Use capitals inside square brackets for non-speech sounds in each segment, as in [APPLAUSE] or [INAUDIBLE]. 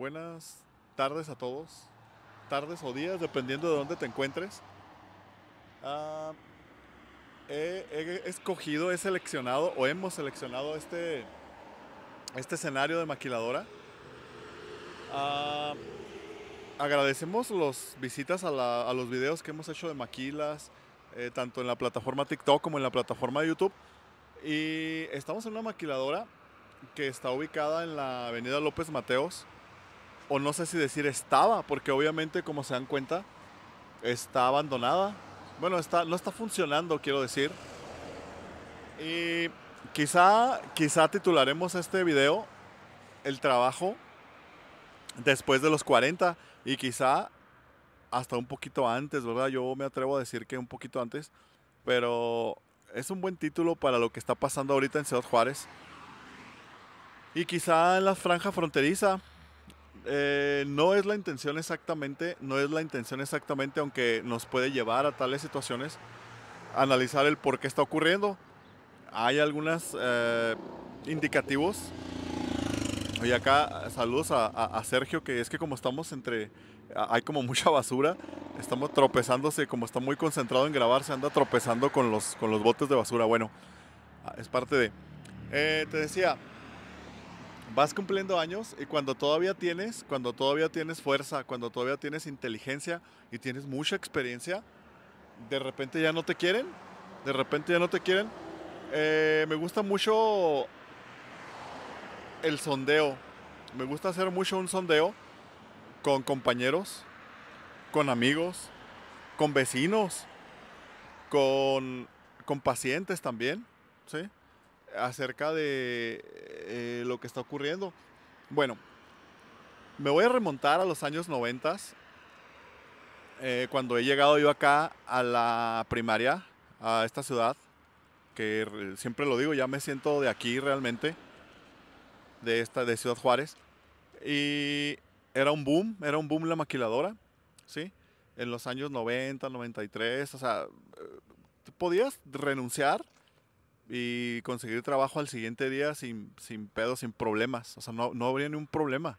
buenas tardes a todos, tardes o días, dependiendo de dónde te encuentres. Ah, he, escogido, he seleccionado o hemos seleccionado este, este escenario de maquiladora. Ah, agradecemos las visitas a, los videos que hemos hecho de maquilas, eh, tanto en la plataforma TikTok como en la plataforma de YouTube. Y estamos en una maquiladora que está ubicada en la avenida López Mateos, o no sé si decir estaba, porque obviamente como se dan cuenta, está abandonada. Bueno, está, no está funcionando, quiero decir. Y quizá, quizá titularemos este video el trabajo después de los 40 y quizá hasta un poquito antes, ¿verdad? Yo me atrevo a decir que un poquito antes, pero es un buen título para lo que está pasando ahorita en Ciudad Juárez. Y quizá en la franja fronteriza, eh, no es la intención exactamente, no es la intención exactamente, aunque nos puede llevar a tales situaciones, analizar el por qué está ocurriendo. Hay algunos eh, indicativos. Y acá saludos a, Sergio, que es que como estamos entre, hay como mucha basura, estamos tropezándose, como está muy concentrado en grabar, se anda tropezando con los, con los botes de basura. Bueno, es parte de... Eh, te decía, vas cumpliendo años y cuando todavía tienes, cuando todavía tienes fuerza, cuando todavía tienes inteligencia y tienes mucha experiencia, de repente ya no te quieren, de repente ya no te quieren. Eh, me gusta mucho el sondeo, me gusta hacer mucho un sondeo con compañeros, con amigos, con vecinos, con, con pacientes también, ¿sí? acerca de eh, lo que está ocurriendo. Bueno, me voy a remontar a los años 90, eh, cuando he llegado yo acá a la primaria, a esta ciudad, que siempre lo digo, ya me siento de aquí realmente, de, esta, de Ciudad Juárez. Y era un boom, era un boom la maquiladora, ¿sí? En los años 90, 93, o sea, eh, podías renunciar y conseguir trabajo al siguiente día sin, sin pedos, sin problemas. O sea, no, no habría ni un problema.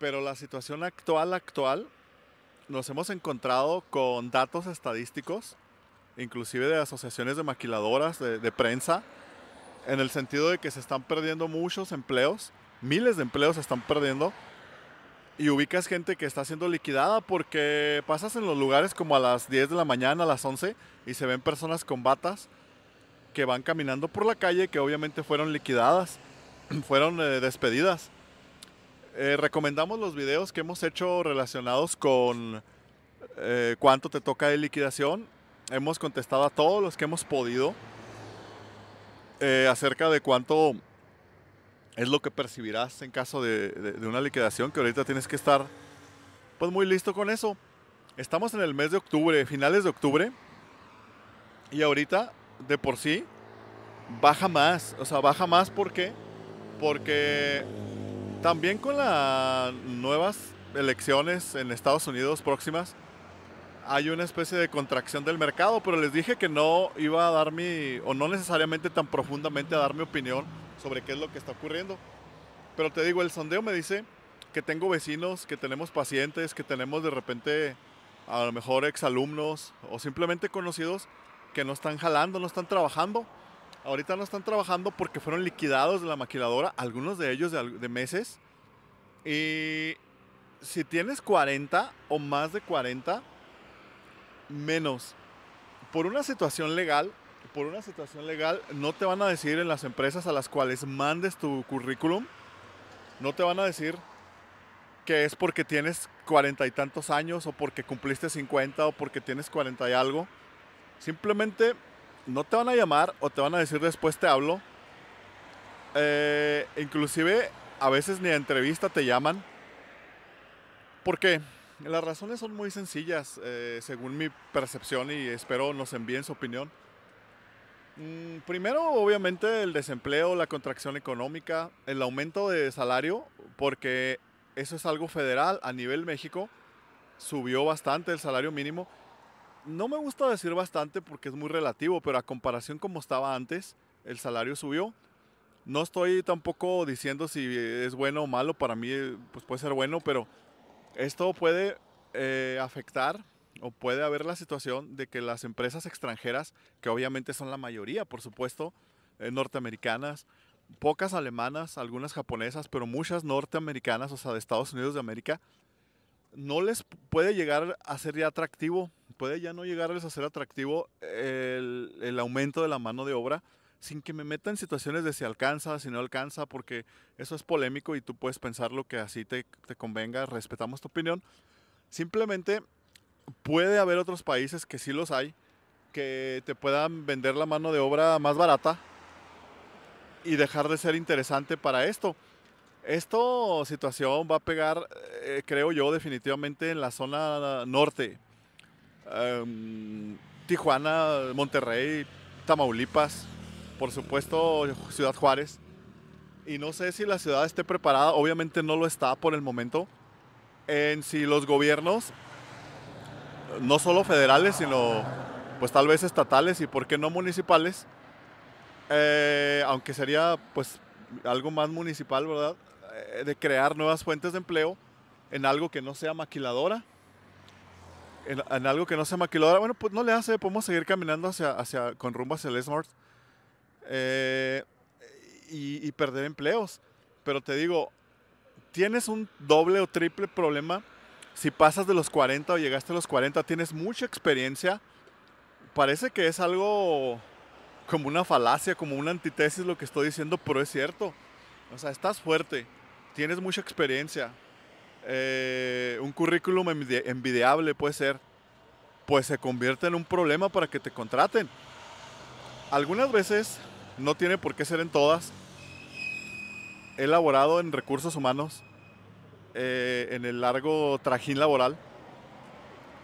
Pero la situación actual, actual, nos hemos encontrado con datos estadísticos, inclusive de asociaciones de maquiladoras, de, de prensa, en el sentido de que se están perdiendo muchos empleos, miles de empleos se están perdiendo, y ubicas gente que está siendo liquidada porque pasas en los lugares como a las 10 de la mañana, a las 11, y se ven personas con batas que van caminando por la calle que obviamente fueron liquidadas, [CLEARS THROAT] fueron eh, despedidas. Eh, recomendamos los videos que hemos hecho relacionados con eh, cuánto te toca de liquidación. Hemos contestado a todos los que hemos podido acerca de cuánto es lo que percibirás en caso de, una liquidación, que ahorita tienes que estar pues muy listo con eso. Estamos en el mes de octubre, finales de octubre, y ahorita de por sí baja más. O sea, baja más porque, porque también con las nuevas elecciones en Estados Unidos próximas, hay una especie de contracción del mercado, pero les dije que no iba a dar mi, o no necesariamente tan profundamente a dar mi opinión sobre qué es lo que está ocurriendo. Pero te digo, el sondeo me dice que tengo vecinos, que tenemos pacientes, que tenemos de repente a lo mejor exalumnos o simplemente conocidos que no están jalando, no están trabajando. Ahorita no están trabajando porque fueron liquidados de la maquiladora, algunos de ellos de, meses. Y si tienes 40 o más de 40, menos. Por una situación legal, por una situación legal, no te van a decir en las empresas a las cuales mandes tu currículum, no te van a decir que es porque tienes 40 y tantos años o porque cumpliste 50 o porque tienes 40 y algo. Simplemente no te van a llamar o te van a decir después te hablo. Eh, inclusive a veces ni a entrevista te llaman. ¿Por qué? Las razones son muy sencillas, eh, según mi percepción y espero nos envíen su opinión. Mm, primero, obviamente, el desempleo, la contracción económica, el aumento de salario, porque eso es algo federal a nivel México. Subió bastante el salario mínimo no me gusta decir bastante porque es muy relativo, pero a comparación como estaba antes, el salario subió. No estoy tampoco diciendo si es bueno o malo, para mí pues puede ser bueno, pero esto puede eh, afectar o puede haber la situación de que las empresas extranjeras, que obviamente son la mayoría, por supuesto, eh, norteamericanas, pocas alemanas, algunas japonesas, pero muchas norteamericanas, o sea, de Estados Unidos de América, no les puede llegar a ser ya atractivo puede ya no llegarles a ser atractivo el, aumento de la mano de obra sin que me meta en situaciones de si alcanza, si no alcanza, porque eso es polémico y tú puedes pensar lo que así te, convenga, respetamos tu opinión. Simplemente puede haber otros países que sí los hay, que te puedan vender la mano de obra más barata y dejar de ser interesante para esto. Esta situación va a pegar, eh, creo yo, definitivamente en la zona norte, Em, Tijuana, Monterrey, Tamaulipas, por supuesto Ciudad Juárez. Y no sé si la ciudad esté preparada, obviamente no lo está por el momento, en si los gobiernos, no solo federales, sino pues tal vez estatales y por qué no municipales, eh, aunque sería pues algo más municipal, ¿verdad? Eh, de crear nuevas fuentes de empleo en algo que no sea maquiladora, en, algo que no sea maquiladora, bueno, pues no le hace, podemos seguir caminando hacia, hacia, con rumbo hacia el Smart eh, y, perder empleos. Pero te digo, tienes un doble o triple problema si pasas de los 40 o llegaste a los 40, tienes mucha experiencia. Parece que es algo como una falacia, como una antítesis lo que estoy diciendo, pero es cierto. O sea, estás fuerte, tienes mucha experiencia, eh, un currículum envidiable puede ser, pues se convierte en un problema para que te contraten. Algunas veces, no tiene por qué ser en todas, he laborado en recursos humanos, eh, en el largo trajín laboral,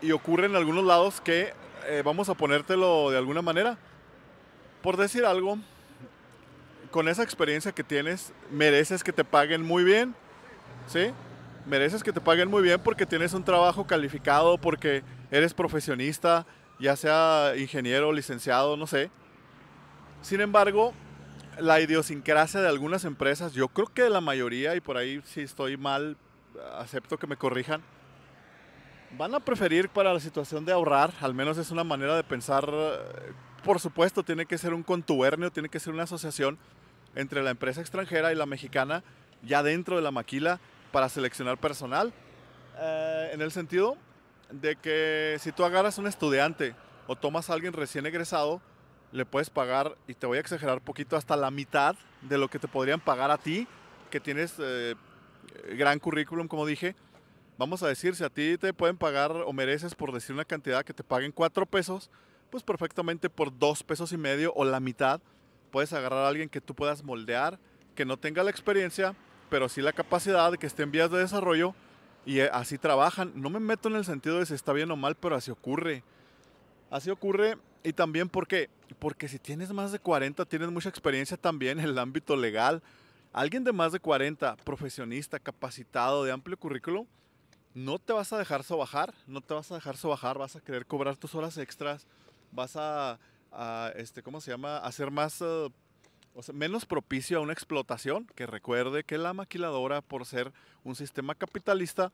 y ocurre en algunos lados que, eh, vamos a ponértelo de alguna manera, por decir algo, con esa experiencia que tienes, mereces que te paguen muy bien, ¿sí? mereces que te paguen muy bien porque tienes un trabajo calificado, porque eres profesionista, ya sea ingeniero, licenciado, no sé. Sin embargo, la idiosincrasia de algunas empresas, yo creo que la mayoría, y por ahí si estoy mal, acepto que me corrijan, van a preferir para la situación de ahorrar, al menos es una manera de pensar, por supuesto, tiene que ser un contubernio, tiene que ser una asociación entre la empresa extranjera y la mexicana, ya dentro de la maquila, para seleccionar personal, eh, en el sentido de que si tú agarras un estudiante o tomas a alguien recién egresado, le puedes pagar, y te voy a exagerar poquito, hasta la mitad de lo que te podrían pagar a ti, que tienes eh, gran currículum, como dije. Vamos a decir, si a ti te pueden pagar o mereces por decir una cantidad que te paguen cuatro pesos, pues perfectamente por dos pesos y medio o la mitad puedes agarrar a alguien que tú puedas moldear, que no tenga la experiencia, pero sí la capacidad de que esté en vías de desarrollo y eh, así trabajan. No me meto en el sentido de si está bien o mal, pero así ocurre. Así ocurre y también porque, porque si tienes más de 40, tienes mucha experiencia también en el ámbito legal. Alguien de más de 40, profesionista, capacitado, de amplio currículo, no te vas a dejar sobajar, no te vas a dejar sobajar, vas a querer cobrar tus horas extras, vas a, este, ¿cómo se llama?, hacer más eh, menos propicio a una explotación, que recuerde que la maquiladora, por ser un sistema capitalista,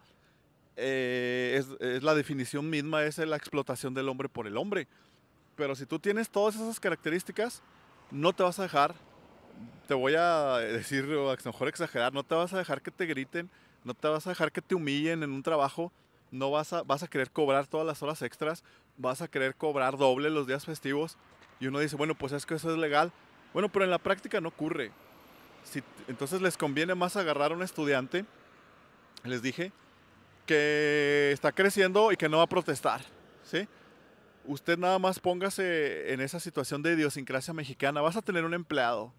eh, es, la definición misma, es la explotación del hombre por el hombre. Pero si tú tienes todas esas características, no te vas a dejar, te voy a decir, o a lo mejor exagerar, no te vas a dejar que te griten, no te vas a dejar que te humillen en un trabajo, no vas a, vas a querer cobrar todas las horas extras, vas a querer cobrar doble los días festivos. Y uno dice, bueno, pues es que eso es legal, bueno, pero en la práctica no ocurre. Si, entonces les conviene más agarrar a un estudiante, les dije, que está creciendo y que no va a protestar, ¿sí? Usted nada más póngase en esa situación de idiosincrasia mexicana. Vas a tener un empleado.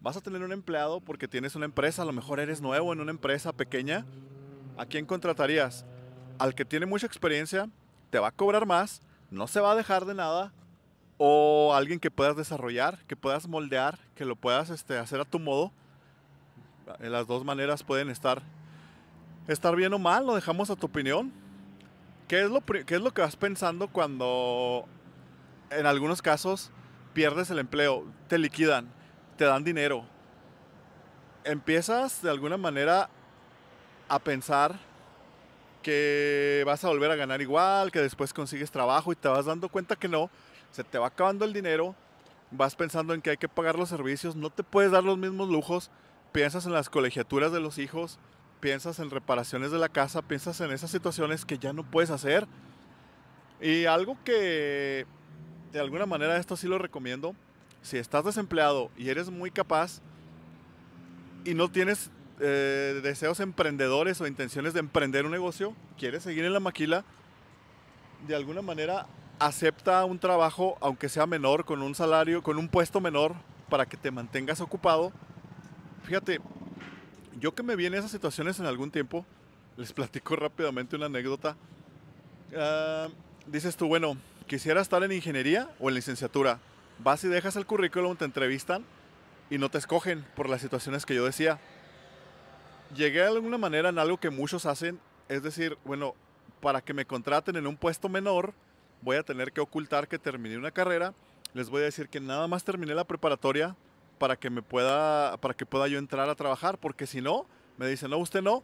Vas a tener un empleado porque tienes una empresa, a lo mejor eres nuevo en una empresa pequeña. ¿A quién contratarías? Al que tiene mucha experiencia, te va a cobrar más, no se va a dejar de nada, o alguien que puedas desarrollar, que puedas moldear, que lo puedas este, hacer a tu modo. Eh, las dos maneras pueden estar, estar bien o mal, lo dejamos a tu opinión. ¿Qué es, lo, ¿Qué es lo que vas pensando cuando en algunos casos pierdes el empleo, te liquidan, te dan dinero? Empiezas de alguna manera a pensar que vas a volver a ganar igual, que después consigues trabajo y te vas dando cuenta que no, se te va acabando el dinero, vas pensando en que hay que pagar los servicios, no te puedes dar los mismos lujos, piensas en las colegiaturas de los hijos, piensas en reparaciones de la casa, piensas en esas situaciones que ya no puedes hacer. Y algo que de alguna manera esto sí lo recomiendo, si estás desempleado y eres muy capaz y no tienes eh, deseos emprendedores o intenciones de emprender un negocio, quieres seguir en la maquila, de alguna manera acepta un trabajo, aunque sea menor, con un salario, con un puesto menor, para que te mantengas ocupado. Fíjate, yo que me vi en esas situaciones en algún tiempo, les platico rápidamente una anécdota. Ah, dices tú, bueno, quisiera estar en ingeniería o en licenciatura. Vas y dejas el currículum, te entrevistan y no te escogen por las situaciones que yo decía. Llegué de alguna manera en algo que muchos hacen, es decir, bueno, para que me contraten en un puesto menor, voy a tener que ocultar que terminé una carrera, les voy a decir que nada más terminé la preparatoria para que me pueda, para que pueda yo entrar a trabajar, porque si no, me dicen, no, usted no,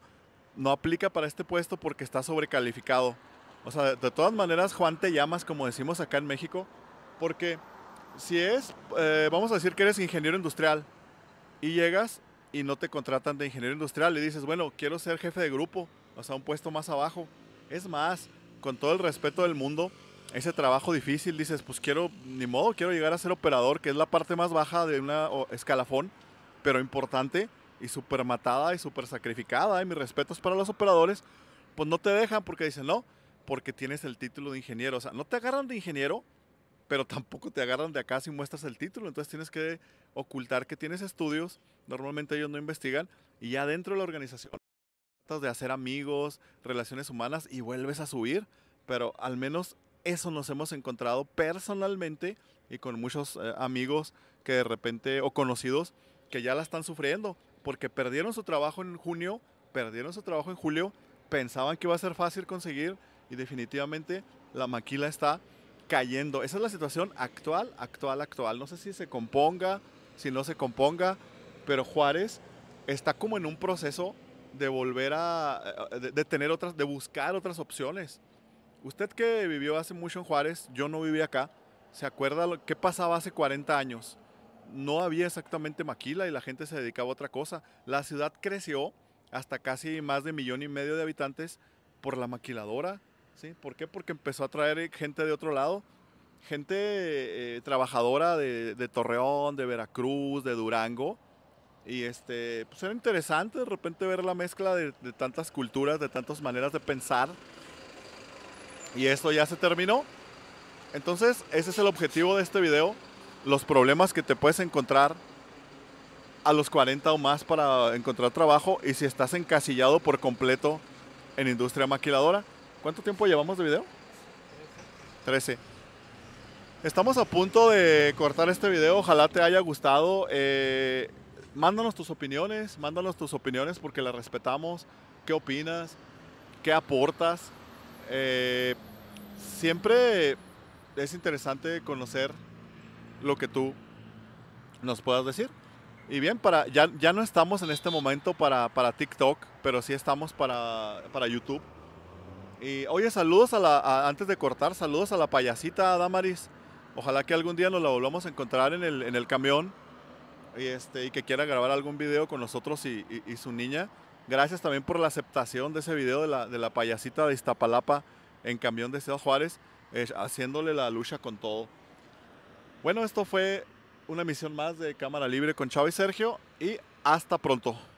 no aplica para este puesto porque está sobrecalificado. O sea, de todas maneras, Juan, te llamas, como decimos acá en México, porque si es, eh, vamos a decir que eres ingeniero industrial y llegas y no te contratan de ingeniero industrial y dices, bueno, quiero ser jefe de grupo, o sea, un puesto más abajo. Es más, con todo el respeto del mundo, ese trabajo difícil, dices, pues quiero, ni modo, quiero llegar a ser operador, que es la parte más baja de un escalafón, pero importante y súper matada y súper sacrificada. Y mis respetos para los operadores, pues no te dejan porque dicen, no, porque tienes el título de ingeniero. O sea, no te agarran de ingeniero, pero tampoco te agarran de acá si muestras el título. Entonces tienes que ocultar que tienes estudios. Normalmente ellos no investigan. Y ya dentro de la organización tratas de hacer amigos, relaciones humanas y vuelves a subir. Pero al menos eso nos hemos encontrado personalmente y con muchos eh, amigos que de repente o conocidos que ya la están sufriendo porque perdieron su trabajo en junio, perdieron su trabajo en julio, pensaban que iba a ser fácil conseguir y definitivamente la maquila está cayendo. Esa es la situación actual, actual, actual. No sé si se componga, si no se componga, pero Juárez está como en un proceso de volver a, eh, de tener otras, de buscar otras opciones. Usted que vivió hace mucho en Juárez, yo no viví acá, ¿se acuerda lo, qué pasaba hace 40 años? No había exactamente maquila y la gente se dedicaba a otra cosa. La ciudad creció hasta casi más de millón y medio de habitantes por la maquiladora. ¿sí? ¿Por qué? Porque empezó a traer gente de otro lado, gente eh, trabajadora de, Torreón, de Veracruz, de Durango. Y este, pues, era interesante de repente ver la mezcla de tantas culturas, de tantas maneras de pensar y esto ya se terminó. Entonces, ese es el objetivo de este video, los problemas que te puedes encontrar a los 40 o más para encontrar trabajo y si estás encasillado por completo en industria maquiladora. ¿Cuánto tiempo llevamos de video? 13. Estamos a punto de cortar este video, ojalá te haya gustado. Eh, mándanos tus opiniones, mándanos tus opiniones porque las respetamos. ¿Qué opinas? ¿Qué aportas? Eh, siempre es interesante conocer lo que tú nos puedas decir. Y bien, para, ya, no estamos en este momento para, TikTok, pero sí estamos para, YouTube. Y oye, saludos a la, antes de cortar, saludos a la payasita Damaris. Ojalá que algún día nos la volvamos a encontrar en el, camión y, este, y que quiera grabar algún video con nosotros y su niña. Gracias también por la aceptación de ese video de la, payasita de Iztapalapa en camión de Ciudad Juárez, eh, haciéndole la lucha con todo. Bueno, esto fue una emisión más de Cámara Libre con Chavo y Sergio y hasta pronto.